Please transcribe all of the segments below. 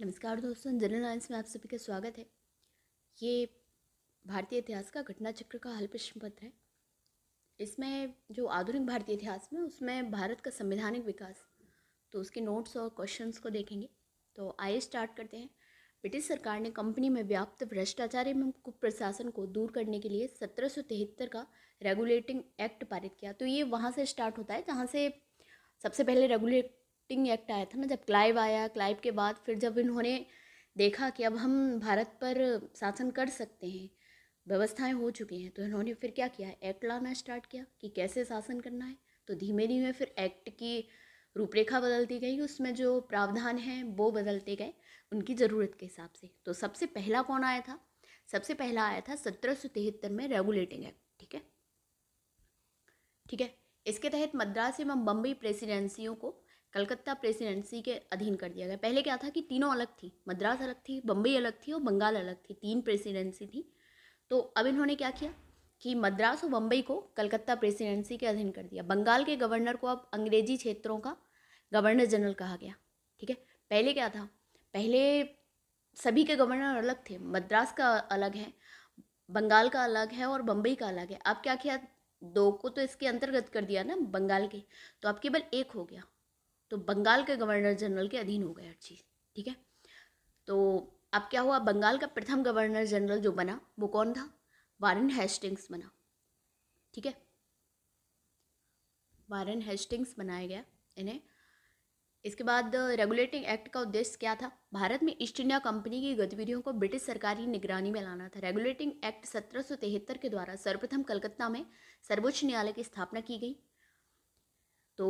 नमस्कार दोस्तों जनरल नॉइंस में आप सभी का स्वागत है ये भारतीय इतिहास का घटना चक्र का हल प्रश्न पत्र है इसमें जो आधुनिक भारतीय इतिहास में उसमें भारत का संवैधानिक विकास तो उसके नोट्स और क्वेश्चंस को देखेंगे तो आइए स्टार्ट करते हैं ब्रिटिश सरकार ने कंपनी में व्याप्त भ्रष्टाचार एवं कुप्रशासन को दूर करने के लिए सत्रह का रेगुलेटिंग एक्ट पारित किया तो ये वहाँ से स्टार्ट होता है जहाँ से सबसे पहले रेगुलेट टिंग एक्ट आया था ना जब क्लाइव आया क्लाइव के बाद फिर जब इन्होंने देखा कि अब हम भारत पर शासन कर सकते हैं व्यवस्थाएं हो चुकी हैं तो इन्होंने फिर क्या किया एक्ट लाना स्टार्ट किया कि कैसे शासन करना है तो धीमे धीमे फिर एक्ट की रूपरेखा बदलती गई उसमें जो प्रावधान हैं वो बदलते गए उनकी ज़रूरत के हिसाब से तो सबसे पहला कौन आया था सबसे पहला आया था सत्रह सौ तिहत्तर में रेगुलेटिंग एक्ट ठीक है ठीक है इसके तहत मद्रास एवं बम्बई प्रेसिडेंसियों को कलकत्ता प्रेसिडेंसी के अधीन कर दिया गया पहले क्या था कि तीनों अलग थी मद्रास अलग थी बम्बई अलग थी और बंगाल अलग थी तीन प्रेसिडेंसी थी तो अब इन्होंने क्या किया कि मद्रास और बम्बई को कलकत्ता प्रेसिडेंसी के अधीन कर दिया बंगाल के गवर्नर को अब अंग्रेजी क्षेत्रों का गवर्नर जनरल कहा गया ठीक है पहले क्या था पहले सभी के गवर्नर अलग थे मद्रास का अलग है बंगाल का अलग है और बम्बई का अलग है अब क्या किया दो को तो इसके अंतर्गत कर दिया ना बंगाल के तो अब केवल एक हो गया तो बंगाल के गवर्नर जनरल के अधीन हो गए हर चीज़ ठीक है तो अब क्या हुआ बंगाल का प्रथम गवर्नर जनरल जो बना वो कौन था वारन हेस्टिंग्स बना ठीक है वारन हेस्टिंग्स बनाया गया इन्हें इसके बाद रेगुलेटिंग एक्ट का उद्देश्य क्या था भारत में ईस्ट इंडिया कंपनी की गतिविधियों को ब्रिटिश सरकार की निगरानी में लाना था रेगुलेटिंग एक्ट सत्रह के द्वारा सर्वप्रथम कलकत्ता में सर्वोच्च न्यायालय की स्थापना की गई तो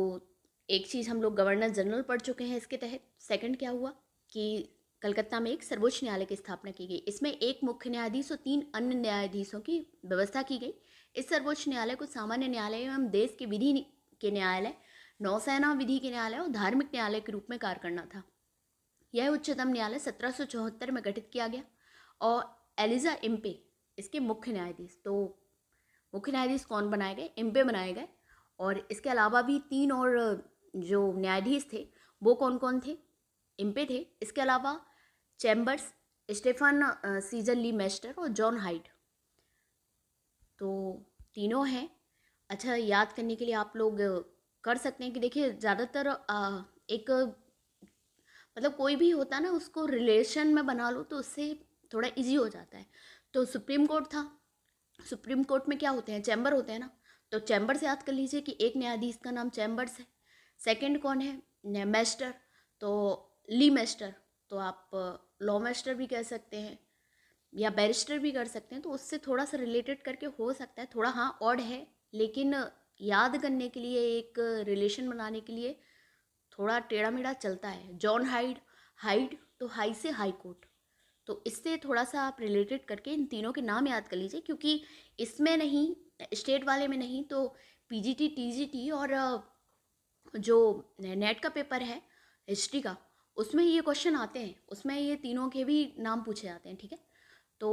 एक चीज़ हम लोग गवर्नर जनरल पढ़ चुके हैं इसके तहत सेकंड क्या हुआ कि कलकत्ता में एक सर्वोच्च न्यायालय की स्थापना की गई इसमें एक मुख्य न्यायाधीश और तीन अन्य न्यायाधीशों की व्यवस्था की गई इस सर्वोच्च न्यायालय को सामान्य न्यायालय एवं देश के विधि के न्यायालय नौसेना विधि के न्यायालय और धार्मिक न्यायालय के रूप में कार्य करना था यह उच्चतम न्यायालय सत्रह में गठित किया गया और एलिजा इम्पे इसके मुख्य न्यायाधीश तो मुख्य न्यायाधीश कौन बनाए गए इम्पे बनाए गए और इसके अलावा भी तीन और जो न्यायाधीश थे वो कौन कौन थे इम्पे थे इसके अलावा चैम्बर्स स्टेफन सीजन ली मेस्टर और जॉन हाइट तो तीनों हैं अच्छा याद करने के लिए आप लोग कर सकते हैं कि देखिए ज़्यादातर एक मतलब कोई भी होता है ना उसको रिलेशन में बना लो तो उससे थोड़ा इजी हो जाता है तो सुप्रीम कोर्ट था सुप्रीम कोर्ट में क्या होते हैं चैम्बर होते हैं ना तो चैम्बर्स याद कर लीजिए कि एक न्यायाधीश का नाम चैम्बर्स है सेकंड कौन है नेमेस्टर तो ली मेस्टर तो आप लॉ मेस्टर भी कह सकते हैं या बैरिस्टर भी कर सकते हैं तो उससे थोड़ा सा रिलेटेड करके हो सकता है थोड़ा हाँ ऑड है लेकिन याद करने के लिए एक रिलेशन बनाने के लिए थोड़ा टेढ़ा मेढ़ा चलता है जॉन हाइड हाइड तो हाई से हाई कोर्ट तो इससे थोड़ा सा आप रिलेटेड करके इन तीनों के नाम याद कर लीजिए क्योंकि इसमें नहीं स्टेट वाले में नहीं तो पीजीटी टीजीटी और जो नेट का पेपर है हिस्ट्री का उसमें ये क्वेश्चन आते हैं उसमें ये तीनों के भी नाम पूछे जाते हैं ठीक है तो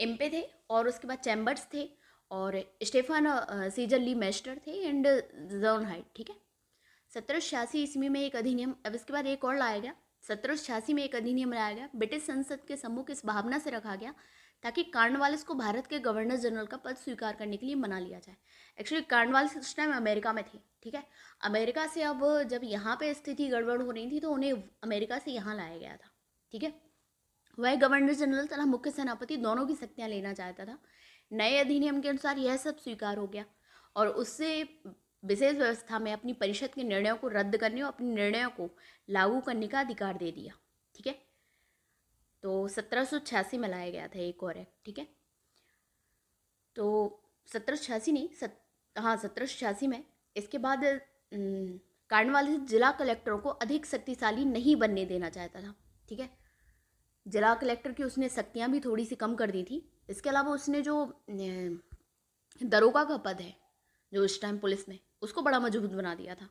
एम थे और उसके बाद चैम्बर्स थे और स्टेफन सीजर ली मेस्टर थे एंड जॉन हाइट ठीक है सत्रह छियासी ईस्वी में एक अधिनियम अब इसके बाद एक और लाया गया सत्रह छियासी में एक अधिनियम लाया गया ब्रिटिश संसद के सम्मुख इस भावना से रखा गया ताकि कार्नवालिस को भारत के गवर्नर जनरल का पद स्वीकार करने के लिए मना लिया जाए एक्चुअली कार्नवालिस उस टाइम अमेरिका में थे ठीक है अमेरिका से अब जब यहाँ पे स्थिति गड़बड़ हो रही थी तो उन्हें अमेरिका से यहाँ लाया गया था ठीक है वह गवर्नर जनरल तथा मुख्य सेनापति दोनों की शक्तियाँ लेना चाहता था नए अधिनियम के अनुसार यह सब स्वीकार हो गया और उससे विशेष व्यवस्था में अपनी परिषद के निर्णयों को रद्द करने और अपने निर्णयों को लागू करने का अधिकार दे दिया ठीक है तो सत्रह में लाया गया था एक और एक्ट ठीक है तो सत्रह नहीं सत हाँ सत्रह में इसके बाद कार्डवाल जिला कलेक्टरों को अधिक शक्तिशाली नहीं बनने देना चाहता था ठीक है जिला कलेक्टर की उसने शक्तियाँ भी थोड़ी सी कम कर दी थी इसके अलावा उसने जो दरोगा का पद है जो इस टाइम पुलिस में उसको बड़ा मजबूत बना दिया था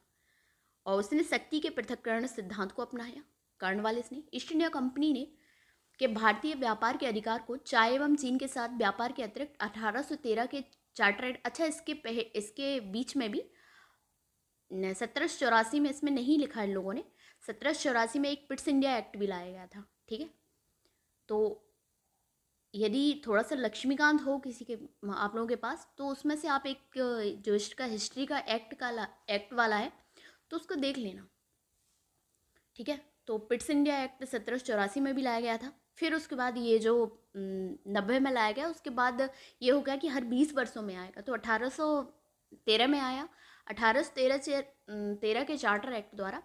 और उसने शक्ति के पृथककरण सिद्धांत को अपनाया कार्नवालिस ने ईस्ट इंडिया कंपनी ने कि भारतीय व्यापार के अधिकार को चाय एवं चीन के साथ व्यापार के अतिरिक्त 1813 के चार्टर अच्छा इसके पह, इसके बीच में भी सत्रह चौरासी में इसमें नहीं लिखा इन लोगों ने सत्रह चौरासी में एक पिट्स इंडिया एक्ट भी लाया गया था ठीक है तो यदि थोड़ा सा लक्ष्मीकांत हो किसी के आप लोगों के पास तो उसमें से आप एक जो का हिस्ट्री का एक्ट का ला, एक्ट वाला है तो उसको देख लेना ठीक है तो पिट्स इंडिया एक्ट सत्रह चौरासी में भी लाया गया था फिर उसके बाद ये जो नब्बे में लाया गया उसके बाद ये हो गया कि हर बीस वर्षों में आएगा तो अठारह सौ तेरह में आया अठारह सौ तेरह से तेरह के चार्टर एक्ट द्वारा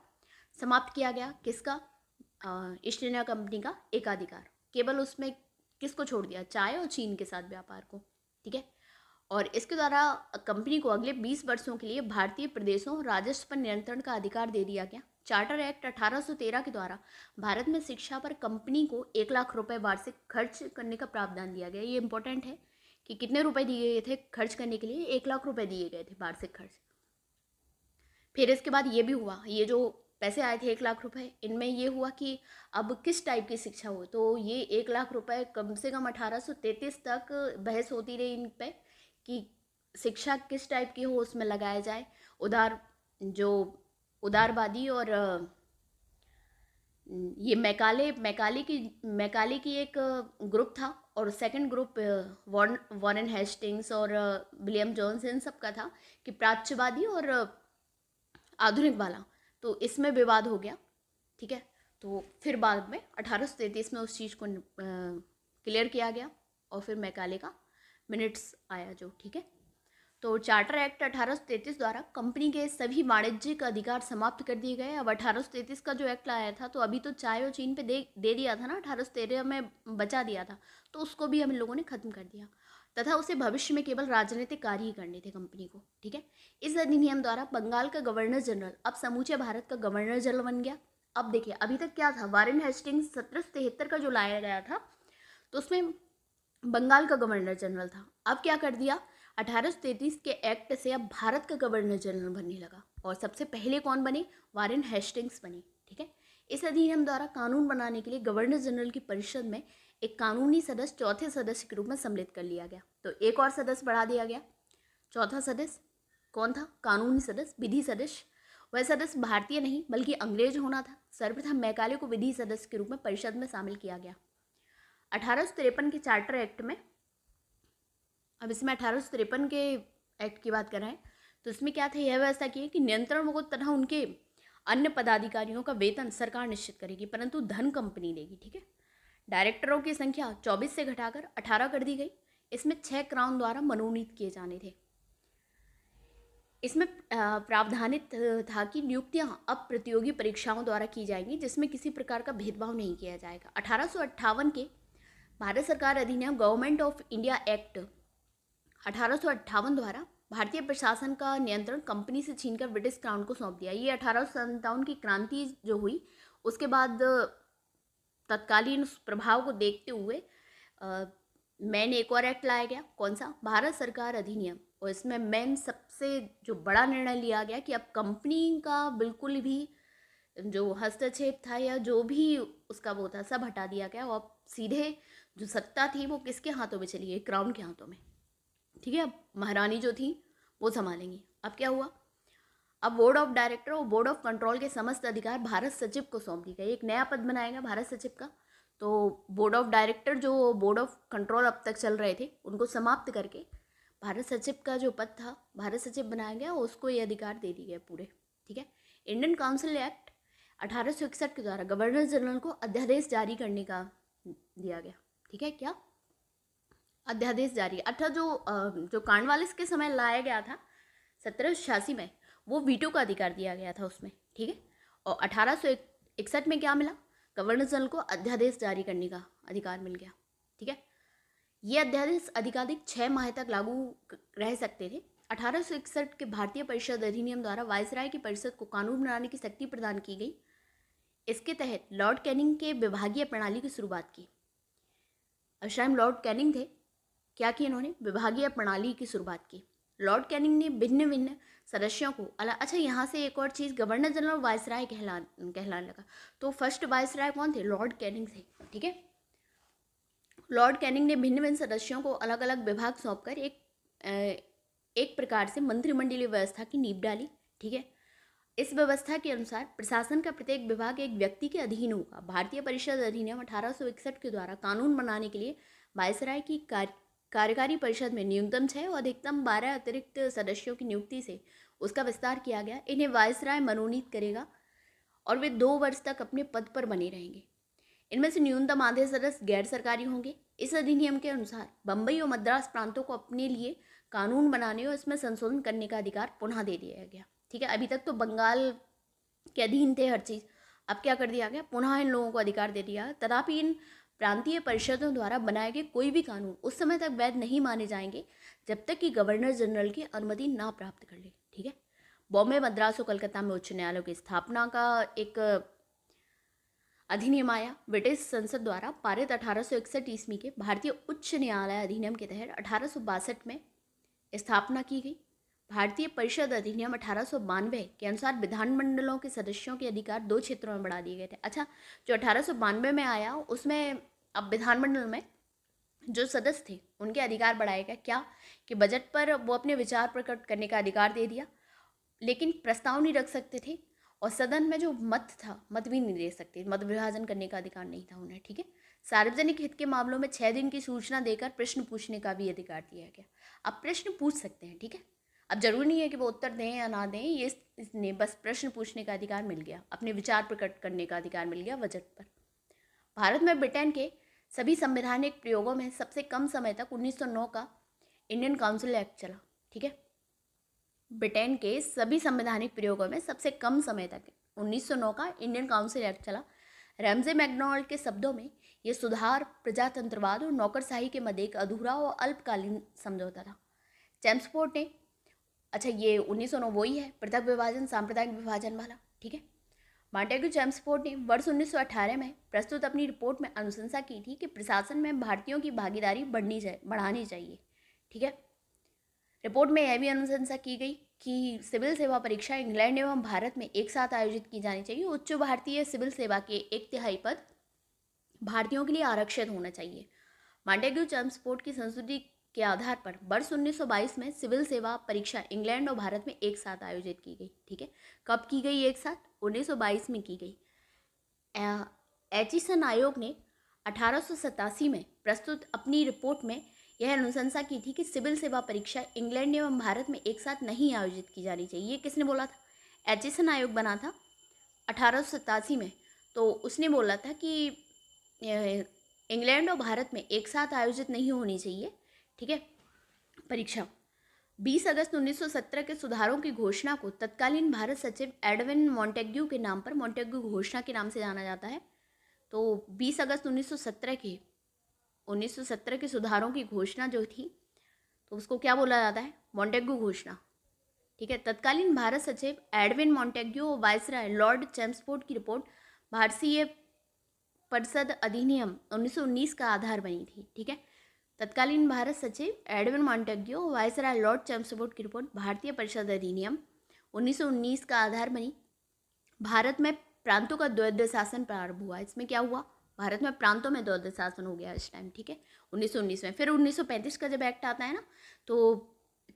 समाप्त किया गया किसका ईस्ट इंडिया कंपनी का एकाधिकार केवल उसमें किसको छोड़ दिया चाय और चीन के साथ व्यापार को ठीक है और इसके द्वारा कंपनी को अगले बीस वर्षों के लिए भारतीय प्रदेशों राजस्व पर नियंत्रण का अधिकार दे दिया गया चार्टर एक्ट 1813 के द्वारा भारत में शिक्षा पर कंपनी को एक लाख रुपए वार्षिक खर्च करने का प्रावधान दिया गया ये इम्पोर्टेंट है कि कितने रुपए दिए गए थे खर्च करने के लिए एक लाख रुपए दिए गए थे वार्षिक खर्च फिर इसके बाद ये भी हुआ ये जो पैसे आए थे एक लाख रुपए इनमें ये हुआ कि अब किस टाइप की शिक्षा हो तो ये एक लाख रुपए कम से कम 1833 तक बहस होती रही इन पर कि शिक्षा किस टाइप की हो उसमें लगाया जाए उधार जो उदारवादी और ये मैकाले मैकाले की मैकाले की एक ग्रुप था और सेकंड ग्रुप वॉर्न वॉरेन हेस्टिंग्स और विलियम जॉन्स इन सब का था कि प्राच्यवादी और आधुनिक वाला तो इसमें विवाद हो गया ठीक है तो फिर बाद में अठारह में उस चीज़ को क्लियर किया गया और फिर मैकाले का मिनट्स आया जो ठीक है तो चार्टर एक्ट 1833 द्वारा कंपनी के सभी वाणिज्यिक अधिकार समाप्त कर दिए गए अब 1833 का जो एक्ट लाया था तो अभी तो चाय और चीन पे दे दे दिया था ना अठारह में बचा दिया था तो उसको भी हम लोगों ने ख़त्म कर दिया तथा उसे भविष्य में केवल राजनीतिक कार्य ही करने थे कंपनी को ठीक है इस अधिनियम द्वारा बंगाल का गवर्नर जनरल अब समूचे भारत का गवर्नर जनरल बन गया अब देखिए अभी तक क्या था वारेन हेस्टिंग सत्रह सौ तिहत्तर का जो लाया गया था तो उसमें बंगाल का गवर्नर जनरल था अब क्या कर दिया 1833 के एक्ट से अब भारत का गवर्नर जनरल बनने लगा और सबसे पहले कौन बने वारेन हेस्टिंग्स बने ठीक है इस अधिनियम द्वारा कानून बनाने के लिए गवर्नर जनरल की परिषद में एक कानूनी सदस्य चौथे सदस्य के रूप में सम्मिलित कर लिया गया तो एक और सदस्य बढ़ा दिया गया चौथा सदस्य कौन था कानूनी सदस्य विधि सदस्य वह सदस्य भारतीय नहीं बल्कि अंग्रेज होना था सर्वप्रथम मैकाले को विधि सदस्य के रूप में परिषद में शामिल किया गया अठारह के चार्टर एक्ट में अब इसमें अठारह सौ तिरपन के एक्ट की बात कर रहे हैं तो इसमें क्या था यह व्यवस्था की है कि नियंत्रण को तथा उनके अन्य पदाधिकारियों का वेतन सरकार निश्चित करेगी परंतु धन कंपनी देगी ठीक है डायरेक्टरों की संख्या 24 से घटाकर 18 कर दी गई इसमें छः क्राउन द्वारा मनोनीत किए जाने थे इसमें प्रावधानित था कि नियुक्तियां अब प्रतियोगी परीक्षाओं द्वारा की जाएंगी जिसमें किसी प्रकार का भेदभाव नहीं किया जाएगा अठारह के भारत सरकार अधिनियम गवर्नमेंट ऑफ इंडिया एक्ट अठारह द्वारा भारतीय प्रशासन का नियंत्रण कंपनी से छीनकर ब्रिटिश क्राउन को सौंप दिया ये अठारह की क्रांति जो हुई उसके बाद तत्कालीन प्रभाव को देखते हुए मैन एक और एक्ट लाया गया कौन सा भारत सरकार अधिनियम और इसमें मैन सबसे जो बड़ा निर्णय लिया गया कि अब कंपनी का बिल्कुल भी जो हस्तक्षेप था या जो भी उसका वो था सब हटा दिया गया और सीधे जो सत्ता थी वो किसके हाथों में चली गई क्राउन के हाथों में ठीक है अब महारानी जो थी वो संभालेंगी अब क्या हुआ अब बोर्ड ऑफ डायरेक्टर और बोर्ड ऑफ कंट्रोल के समस्त अधिकार भारत सचिव को सौंप दिए गए एक नया पद बनाएगा भारत सचिव का तो बोर्ड ऑफ डायरेक्टर जो बोर्ड ऑफ कंट्रोल अब तक चल रहे थे उनको समाप्त करके भारत सचिव का जो पद था भारत सचिव बनाया गया उसको ये अधिकार दे दिए गए पूरे ठीक है इंडियन काउंसिल एक्ट अठारह के द्वारा गवर्नर जनरल को अध्यादेश जारी करने का दिया गया ठीक है क्या अध्यादेश जारी अर्थात जो जो कार्नवालिस के समय लाया गया था सत्रह में वो वीटो का अधिकार दिया गया था उसमें ठीक है और अठारह इकसठ में क्या मिला गवर्नर जनरल को अध्यादेश जारी करने का अधिकार मिल गया ठीक है ये अध्यादेश अधिकाधिक छः माह तक लागू रह सकते थे अठारह के भारतीय परिषद अधिनियम द्वारा वायसराय की परिषद को कानून बनाने की शक्ति प्रदान की गई इसके तहत लॉर्ड कैनिंग के विभागीय प्रणाली की शुरुआत की अशराइम लॉर्ड कैनिंग थे क्या किया इन्होंने विभागीय प्रणाली की शुरुआत की लॉर्ड कैनिंग ने भिन्न भिन्न सदस्यों को अला अच्छा यहाँ से एक और चीज़ गवर्नर जनरल और राय कहला कहलाने लगा तो फर्स्ट राय कौन थे लॉर्ड कैनिंग थे ठीक है लॉर्ड कैनिंग ने भिन्न भिन्न सदस्यों को अलग अलग विभाग सौंपकर एक एक प्रकार से मंत्रिमंडलीय व्यवस्था की नींव डाली ठीक है इस व्यवस्था के अनुसार प्रशासन का प्रत्येक विभाग एक व्यक्ति के अधीन होगा भारतीय परिषद अधिनियम अठारह के द्वारा कानून बनाने के लिए वायसराय की कार्य कार्यकारी परिषद में न्यूनतम छः और अधिकतम बारह अतिरिक्त सदस्यों की नियुक्ति से उसका विस्तार किया गया इन्हें वायसराय मनोनीत करेगा और वे दो वर्ष तक अपने पद पर बने रहेंगे इनमें से न्यूनतम आधे सदस्य गैर सरकारी होंगे इस अधिनियम के अनुसार बम्बई और मद्रास प्रांतों को अपने लिए कानून बनाने और इसमें संशोधन करने का अधिकार पुनः दे दिया गया ठीक है अभी तक तो बंगाल के अधीन थे हर चीज़ अब क्या कर दिया गया पुनः इन लोगों को अधिकार दे दिया तथापि इन प्रांतीय परिषदों द्वारा बनाए गए कोई भी कानून उस समय तक वैध नहीं माने जाएंगे जब तक कि गवर्नर जनरल की अनुमति ना प्राप्त कर ले ठीक है बॉम्बे मद्रास और कलकत्ता में उच्च न्यायालय की स्थापना का एक अधिनियम आया ब्रिटिश संसद द्वारा पारित अठारह ईस्वी के भारतीय उच्च न्यायालय अधिनियम के तहत अठारह में स्थापना की गई भारतीय परिषद अधिनियम अठारह के अनुसार विधानमंडलों के सदस्यों के अधिकार दो क्षेत्रों में बढ़ा दिए गए थे अच्छा जो अठारह में आया उसमें अब विधानमंडल में जो सदस्य थे उनके अधिकार बढ़ाए गए क्या कि बजट पर वो अपने विचार प्रकट करने का अधिकार दे दिया लेकिन प्रस्ताव नहीं रख सकते थे और सदन में जो मत था मत भी नहीं दे सकते मत विभाजन करने का अधिकार नहीं था उन्हें ठीक है सार्वजनिक हित के मामलों में छः दिन की सूचना देकर प्रश्न पूछने का भी अधिकार दिया गया आप प्रश्न पूछ सकते हैं ठीक है अब जरूरी नहीं है कि वो उत्तर दें या ना दें ये इसने बस प्रश्न पूछने का अधिकार मिल गया अपने विचार प्रकट करने का अधिकार मिल गया बजट पर भारत में ब्रिटेन के सभी संवैधानिक प्रयोगों में सबसे कम समय तक 1909 का इंडियन काउंसिल एक्ट चला ठीक है ब्रिटेन के सभी संवैधानिक प्रयोगों में सबसे कम समय तक 1909 का इंडियन काउंसिल एक्ट चला रैमजे मैकडोनाल्ड के शब्दों में ये सुधार प्रजातंत्रवाद और नौकरशाही के मध्य एक अधूरा और अल्पकालीन समझौता था चैम्सफोर्ड ने अच्छा ये उन्नीस सौ नौ वही है पृथक विभाजन सांप्रदायिक विभाजन वाला ठीक है मॉन्टेग्यू चैम्सफोर्ड ने वर्ष उन्नीस सौ 1918 में प्रस्तुत अपनी रिपोर्ट में अनुशंसा की थी कि प्रशासन में भारतीयों की भागीदारी बढ़नी चाहिए बढ़ानी चाहिए ठीक है रिपोर्ट में यह भी अनुशंसा की गई कि सिविल सेवा परीक्षा इंग्लैंड एवं भारत में एक साथ आयोजित की जानी चाहिए उच्च भारतीय सिविल सेवा के एक तिहाई पद भारतीयों के लिए आरक्षित होना चाहिए मांटेग्यू चम्सपोर्ट की संसदीय के आधार पर वर्ष उन्नीस में सिविल सेवा परीक्षा इंग्लैंड और भारत में एक साथ आयोजित की गई ठीक है कब की गई एक साथ 1922 में की गई एचिसन आयोग ने अठारह में प्रस्तुत अपनी रिपोर्ट में यह अनुशंसा की थी कि सिविल सेवा परीक्षा इंग्लैंड एवं भारत में एक साथ नहीं आयोजित की जानी चाहिए ये किसने बोला था एचिसन आयोग बना था अठारह में तो उसने बोला था कि इंग्लैंड और भारत में एक साथ आयोजित नहीं होनी चाहिए ठीक है परीक्षा 20 अगस्त 1917 के सुधारों की घोषणा को तत्कालीन भारत सचिव एडविन मॉन्टेग्यू के नाम पर मॉन्टेग्यू घोषणा के नाम से जाना जाता है तो 20 अगस्त 1917 के 1917 के सुधारों की घोषणा जो थी तो उसको क्या बोला जाता है मॉन्टेग्यू घोषणा ठीक है तत्कालीन भारत सचिव एडविन मॉन्टेग्यू और वायसराय लॉर्ड चैम्सफोर्ड की रिपोर्ट भारतीय परिषद अधिनियम 1919 का आधार बनी थी ठीक है तत्कालीन भारत सचिव Edwin Montagu viceroy Lord Chelmsford की रिपोर्ट भारतीय परिषद अधिनियम 1919 का आधार बनी भारत में प्रांतों का द्वैध शासन प्रारंभ हुआ इसमें क्या हुआ भारत में प्रांतों में द्वैध शासन हो गया इस टाइम ठीक है 1919 में फिर 1935 का जब एक्ट आता है ना तो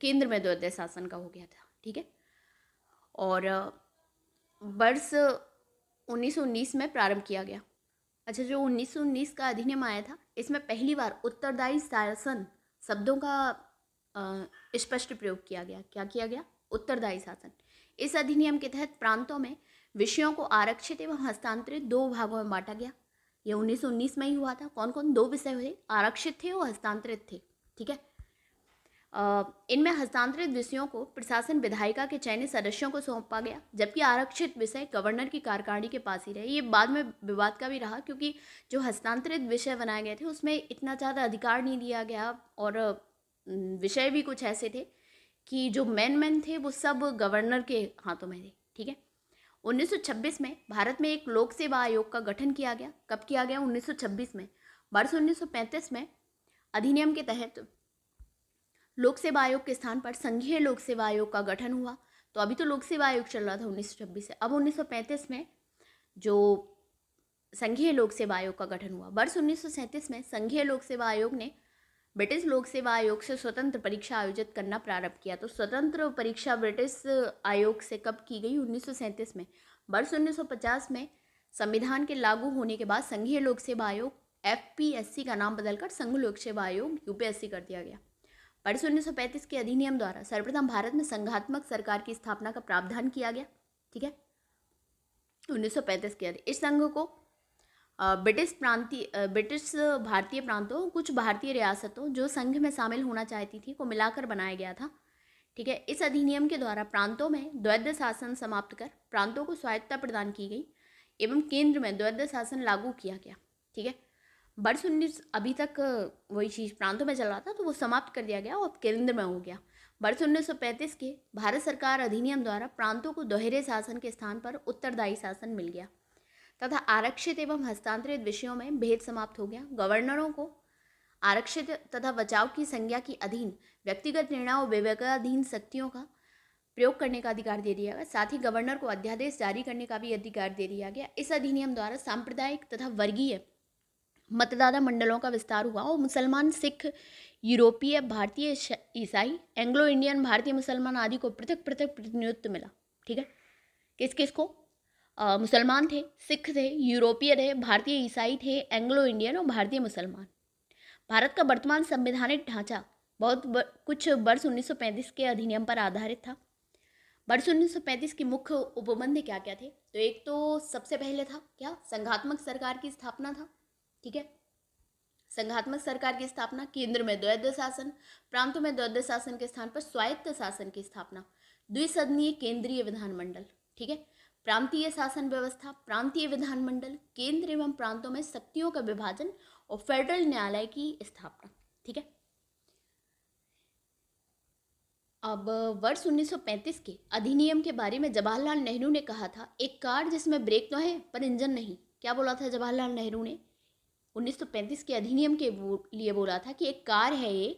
केंद्र में द्वैध शासन का हो गया था ठीक है और वर्ष उन्नीस में प्रारंभ किया गया अच्छा जो उन्नीस सौ उन्नीस का अधिनियम आया था इसमें पहली बार उत्तरदायी शासन शब्दों का स्पष्ट प्रयोग किया गया क्या किया गया उत्तरदायी शासन इस अधिनियम के तहत प्रांतों में विषयों को आरक्षित एवं हस्तांतरित दो भागों में बांटा गया यह उन्नीस में ही हुआ था कौन कौन दो विषय हुए आरक्षित थे और हस्तांतरित थे ठीक है इनमें हस्तांतरित विषयों को प्रशासन विधायिका के चयनित सदस्यों को सौंपा गया जबकि आरक्षित विषय गवर्नर की कार्यकारिणी के पास ही रहे ये बाद में विवाद का भी रहा क्योंकि जो हस्तांतरित विषय बनाए गए थे उसमें इतना ज़्यादा अधिकार नहीं दिया गया और विषय भी कुछ ऐसे थे कि जो मैन मैन थे वो सब गवर्नर के हाथों में थे ठीक है 1926 में भारत में एक लोक सेवा आयोग का गठन किया गया कब किया गया 1926 में वर्ष 1935 में अधिनियम के तहत लोक सेवा आयोग के स्थान पर संघीय लोक सेवा आयोग का गठन हुआ तो अभी तो लोक सेवा आयोग चल रहा था उन्नीस से अब पैंतीस में जो संघीय लोक सेवा आयोग का गठन हुआ वर्ष सैंतीस में संघीय लोक सेवा आयोग ने ब्रिटिश लोक सेवा आयोग से स्वतंत्र परीक्षा आयोजित करना प्रारंभ किया तो स्वतंत्र परीक्षा ब्रिटिश आयोग से कब की गई उन्नीस में वर्ष उन्नीस में संविधान के लागू होने के बाद संघीय लोक सेवा आयोग एफ का नाम बदलकर संघ लोक सेवा आयोग यूपीएससी कर दिया गया वर्ष उन्नीस के अधिनियम द्वारा सर्वप्रथम भारत में संघात्मक सरकार की स्थापना का प्रावधान किया गया ठीक है 1935 तो के इस संघ को ब्रिटिश प्रांतीय ब्रिटिश भारतीय प्रांतों कुछ भारतीय रियासतों जो संघ में शामिल होना चाहती थी को मिलाकर बनाया गया था ठीक है इस अधिनियम के द्वारा प्रांतों में द्वैध शासन समाप्त कर प्रांतों को स्वायत्ता प्रदान की गई एवं केंद्र में द्वैध शासन लागू किया गया ठीक है बर्ड्स उन्नीस अभी तक वही चीज़ प्रांतों में चल रहा था तो वो समाप्त कर दिया गया और केंद्र में हो गया वर्ष उन्नीस सौ पैंतीस के भारत सरकार अधिनियम द्वारा प्रांतों को दोहरे शासन के स्थान पर उत्तरदायी शासन मिल गया तथा आरक्षित एवं हस्तांतरित विषयों में भेद समाप्त हो गया गवर्नरों को आरक्षित तथा बचाव की संज्ञा के अधीन व्यक्तिगत निर्णय और विवेकाधीन शक्तियों का प्रयोग करने का अधिकार दे दिया गया साथ ही गवर्नर को अध्यादेश जारी करने का भी अधिकार दे दिया गया इस अधिनियम द्वारा सांप्रदायिक तथा वर्गीय मतदाता मंडलों का विस्तार हुआ और मुसलमान सिख यूरोपीय भारतीय ईसाई एंग्लो इंडियन भारतीय मुसलमान आदि को पृथक पृथक प्रतिनिधित्व मिला ठीक है किस किस को मुसलमान थे सिख थे यूरोपीय थे भारतीय ईसाई थे एंग्लो इंडियन और भारतीय मुसलमान भारत का वर्तमान संवैधानिक ढांचा बहुत ब, कुछ वर्ष उन्नीस के अधिनियम पर आधारित था वर्ष पैंतीस के मुख्य उपबंध क्या क्या थे तो एक तो सबसे पहले था क्या संघात्मक सरकार की स्थापना था ठीक है संघात्मक सरकार की स्थापना केंद्र में द्वैध शासन प्रांतों में द्वैध शासन के स्थान पर स्वायत्त शासन की स्थापना द्विसदनीय केंद्रीय विधानमंडल ठीक है प्रांतीय शासन व्यवस्था प्रांतीय विधानमंडल केंद्र एवं प्रांतों में शक्तियों का विभाजन और फेडरल न्यायालय की स्थापना ठीक है अब वर्ष 1935 के अधिनियम के बारे में जवाहरलाल नेहरू ने कहा था एक कार जिसमें ब्रेक तो है पर इंजन नहीं क्या बोला था जवाहरलाल नेहरू ने 1935 के अधिनियम के लिए बोला था कि एक कार है ये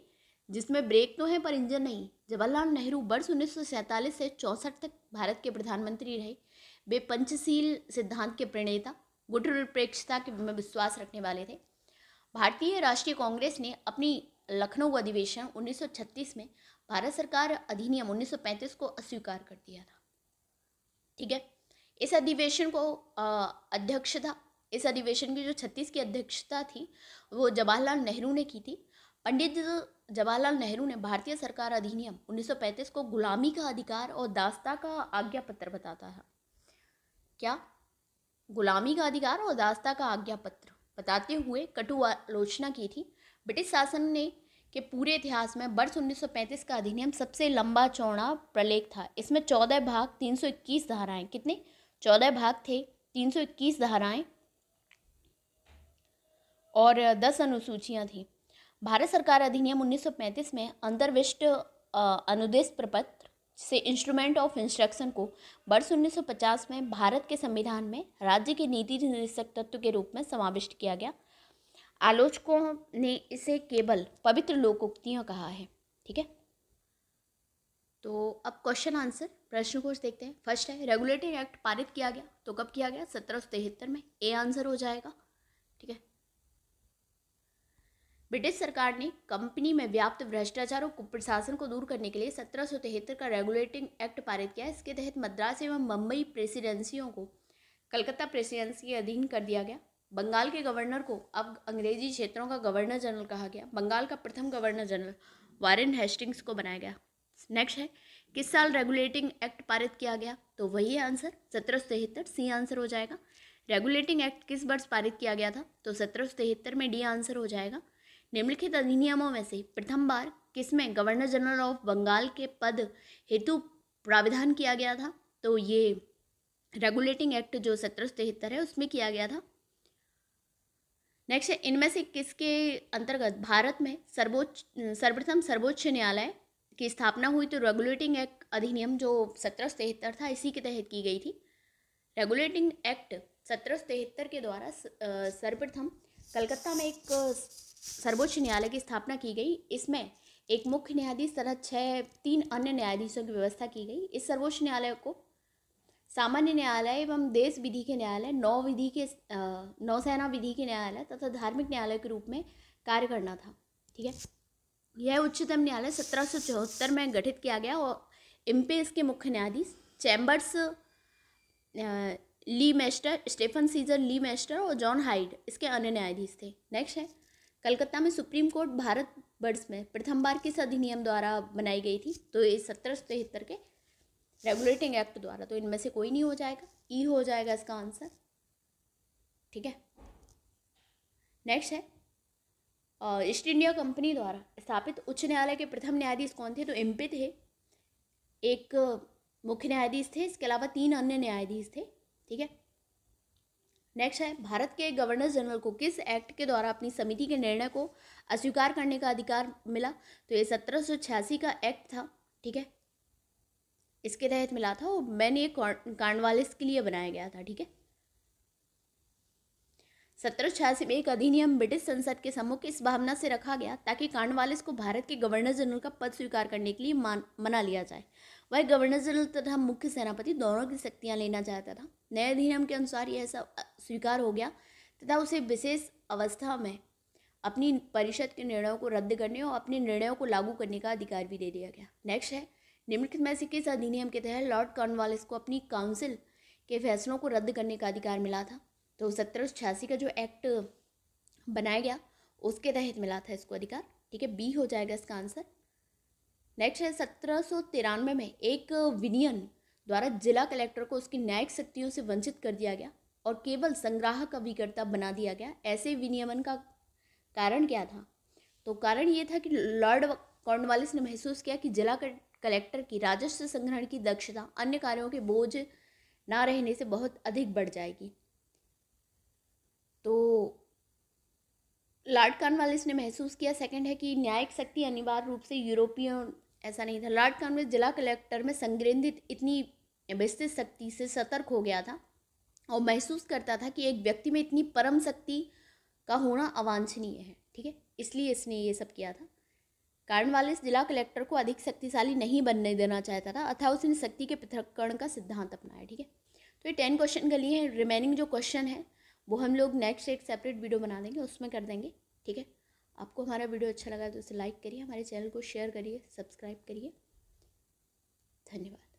जिसमें ब्रेक तो है पर इंजन नहीं जवाहरलाल नेहरू वर्ष उन्नीस से चौंसठ तक भारत के प्रधानमंत्री रहे वे पंचशील सिद्धांत के प्रणेता गुट निरपेक्षता के में विश्वास रखने वाले थे भारतीय राष्ट्रीय कांग्रेस ने अपनी लखनऊ अधिवेशन उन्नीस में भारत सरकार अधिनियम 1935 को अस्वीकार कर दिया था ठीक है इस अधिवेशन को अध्यक्षता इस अधिवेशन की जो छत्तीस की अध्यक्षता थी वो जवाहरलाल नेहरू ने की थी पंडित जवाहरलाल नेहरू ने भारतीय सरकार अधिनियम 1935 को गुलामी का अधिकार और दास्ता का आज्ञा पत्र बताता है क्या गुलामी का अधिकार और दास्ता का आज्ञा पत्र बताते हुए कटु आलोचना की थी ब्रिटिश शासन ने के पूरे इतिहास में वर्ष 1935 का अधिनियम सबसे लंबा चौड़ा प्रलेख था इसमें चौदह भाग 321 धाराएं कितने चौदह भाग थे 321 धाराएं और दस अनुसूचियाँ थीं भारत सरकार अधिनियम 1935 में अंतर्विष्ट अनुदेश प्रपत्र से इंस्ट्रूमेंट ऑफ इंस्ट्रक्शन को वर्ष 1950 में भारत के संविधान में राज्य के नीति निर्देशक तत्व के रूप में समाविष्ट किया गया आलोचकों ने इसे केवल पवित्र लोकोक्तियों कहा है ठीक है तो अब क्वेश्चन आंसर प्रश्न को देखते हैं फर्स्ट है रेगुलेटरी एक्ट पारित किया गया तो कब किया गया सत्रह में ए आंसर हो जाएगा ठीक है ब्रिटिश सरकार ने कंपनी में व्याप्त भ्रष्टाचार और कुप्रशासन को दूर करने के लिए सत्रह का रेगुलेटिंग एक्ट पारित किया इसके तहत मद्रास एवं मुंबई प्रेसिडेंसियों को कलकत्ता प्रेसिडेंसी के अधीन कर दिया गया बंगाल के गवर्नर को अब अंग्रेजी क्षेत्रों का गवर्नर जनरल कहा गया बंगाल का प्रथम गवर्नर जनरल वारेन हेस्टिंग्स को बनाया गया नेक्स्ट है किस साल रेगुलेटिंग एक्ट पारित किया गया तो वही है आंसर सत्रह सौ तिहत्तर सी आंसर हो जाएगा रेगुलेटिंग एक्ट किस वर्ष पारित किया गया था तो सत्रह सौ तिहत्तर में डी आंसर हो जाएगा निम्नलिखित अधिनियमों में से प्रथम बार किसमें गवर्नर जनरल ऑफ बंगाल के पद हेतु प्राविधान किया गया था तो ये रेगुलेटिंग एक्ट जो सत्रह सौ तिहत्तर है उसमें किया गया था नेक्स्ट इनमें से किसके अंतर्गत भारत में सर्वोच्च सर्वप्रथम सर्वोच्च न्यायालय की स्थापना हुई तो रेगुलेटिंग एक्ट अधिनियम जो सत्रह सौ तिहत्तर था इसी के तहत की गई थी रेगुलेटिंग एक्ट सत्रह सौ तिहत्तर के द्वारा सर्वप्रथम कलकत्ता में एक सर्वोच्च न्यायालय की स्थापना की गई इसमें एक मुख्य न्यायाधीश तथा छः तीन अन्य न्यायाधीशों की व्यवस्था की गई इस सर्वोच्च न्यायालय को सामान्य न्यायालय एवं देश विधि के न्यायालय नौ विधि के नौसेना विधि के न्यायालय तथा धार्मिक न्यायालय के रूप में कार्य करना था ठीक है यह उच्चतम न्यायालय सत्रह में गठित किया गया और इम्पेस के मुख्य न्यायाधीश Chambers Lemaistre Stephen Caesar Lemaistre और जॉन हाइड इसके अन्य न्यायाधीश थे नेक्स्ट है कलकत्ता में सुप्रीम कोर्ट भारत वर्ष में प्रथम बार किस अधिनियम द्वारा बनाई गई थी तो ये सत्रह सौ तिहत्तर के रेगुलेटिंग एक्ट द्वारा तो इनमें से कोई नहीं हो जाएगा ई हो जाएगा इसका आंसर ठीक है नेक्स्ट है ईस्ट इंडिया कंपनी द्वारा स्थापित उच्च न्यायालय के प्रथम न्यायाधीश कौन थे तो एमपी थे एक मुख्य न्यायाधीश थे इसके अलावा तीन अन्य न्यायाधीश थे ठीक है नेक्स्ट है भारत के गवर्नर जनरल को किस एक्ट के द्वारा अपनी समिति के निर्णय को अस्वीकार करने का अधिकार मिला तो ये सत्रह का एक्ट था ठीक है इसके तहत मिला था और मैंने ये कार्नवालिस के लिए बनाया गया था ठीक है सत्रह छियासी में एक अधिनियम ब्रिटिश संसद के सम्मुख इस भावना से रखा गया ताकि कार्नवालिस को भारत के गवर्नर जनरल का पद स्वीकार करने के लिए मान मना लिया जाए वह गवर्नर जनरल तथा मुख्य सेनापति दोनों की शक्तियाँ लेना चाहता था नए अधिनियम के अनुसार यह सब स्वीकार हो गया तथा उसे विशेष अवस्था में अपनी परिषद के निर्णयों को रद्द करने और अपने निर्णयों को लागू करने का अधिकार भी दे दिया गया नेक्स्ट है निम्नलिखित में से किस अधिनियम के तहत लॉर्ड कॉर्नवालिस को अपनी काउंसिल के फैसलों को रद्द करने का अधिकार मिला था तो सत्रह का जो एक्ट बनाया गया उसके तहत मिला था इसको अधिकार ठीक है बी हो जाएगा इसका आंसर नेक्स्ट है सत्रह में एक विनियन द्वारा जिला कलेक्टर को उसकी न्यायिक शक्तियों से वंचित कर दिया गया और केवल संग्राहक अभिकर्ता बना दिया गया ऐसे विनियमन का कारण क्या था तो कारण ये था कि लॉर्ड कॉर्नवालिस ने महसूस किया कि जिला कलेक्टर की राजस्व संग्रहण की दक्षता अन्य कार्यों के बोझ ना रहने से बहुत अधिक बढ़ जाएगी तो लॉर्ड कॉर्नवालिस ने महसूस किया सेकंड है कि न्यायिक शक्ति अनिवार्य रूप से यूरोपियन ऐसा नहीं था लॉर्ड कॉनवेज जिला कलेक्टर में संग्रहित इतनी विस्तृत शक्ति से सतर्क हो गया था और महसूस करता था कि एक व्यक्ति में इतनी परम शक्ति का होना अवांछनीय है ठीक है इसलिए इसने ये सब किया था कारण वाले जिला कलेक्टर को अधिक शक्तिशाली नहीं बनने देना चाहता था अथा उसने शक्ति के पृथककरण का सिद्धांत अपनाया ठीक है तो ये टेन क्वेश्चन के लिए हैं रिमेनिंग जो क्वेश्चन है वो हम लोग नेक्स्ट एक सेपरेट वीडियो बना देंगे उसमें कर देंगे ठीक है आपको हमारा वीडियो अच्छा लगा तो उसे लाइक करिए हमारे चैनल को शेयर करिए सब्सक्राइब करिए धन्यवाद